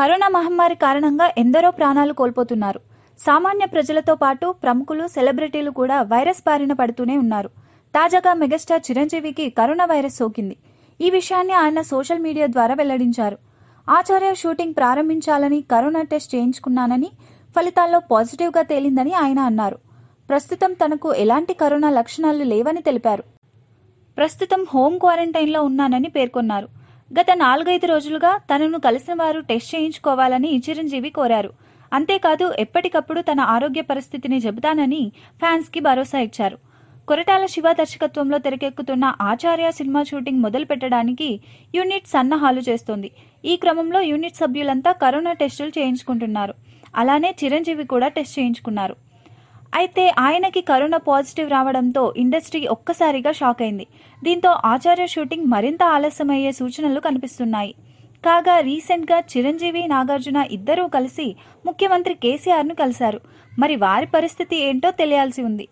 corona మహమ్మారి కారణంగా ఎందరో ప్రాణాలు కోల్పోతున్నారు సామాన్య ప్రజలతో పాటు ప్రముఖులు సెలబ్రిటీలు కూడా వైరస్ బారిన పడుతూనే ఉన్నారు తాజాగా మెగాస్టార్ చిరంజీవికి కరోనా వైరస్ సోకింది ఈ విషయాన్ని ఆయన సోషల్ మీడియా ద్వారా వెల్లడించారు ఆచార్య షూటింగ్ ప్రారంభించాలని కరోనా టెస్ట్ చేయించుకున్నానని ఫలితాల్లో పాజిటివ్గా తేలిందని ఆయన అన్నారు ప్రస్తుతం తనకు ఎలాంటి కరోనా లక్షణాలు లేవని తెలిపారు ప్రస్తుతం హోమ్ క్వారంటైన్లో ఉన్నానని పేర్కొన్నారు గత నాలుగైదు రోజులుగా తనను కలిసిన వారు టెస్ట్ చేయించుకోవాలని చిరంజీవి కోరారు అంతేకాదు ఎప్పటికప్పుడు తన ఆరోగ్య పరిస్థితిని చెబుతానని ఫ్యాన్స్కి భరోసా ఇచ్చారు కొరటాల శివ దర్శకత్వంలో తెరకెక్కుతున్న ఆచార్య సినిమా షూటింగ్ మొదలు పెట్టడానికి యూనిట్ సన్నాహాలు చేస్తోంది ఈ క్రమంలో యూనిట్ సభ్యులంతా కరోనా టెస్టులు చేయించుకుంటున్నారు అలానే చిరంజీవి కూడా టెస్ట్ చేయించుకున్నారు అయితే ఆయనకి కరోనా పాజిటివ్ రావడంతో ఇండస్ట్రీ ఒక్కసారిగా షాక్ అయింది దీంతో ఆచార్య షూటింగ్ మరింత ఆలస్యమయ్యే సూచనలు కనిపిస్తున్నాయి కాగా రీసెంట్గా చిరంజీవి నాగార్జున ఇద్దరూ కలిసి ముఖ్యమంత్రి కేసీఆర్ను కలిశారు మరి వారి పరిస్థితి ఏంటో తెలియాల్సి ఉంది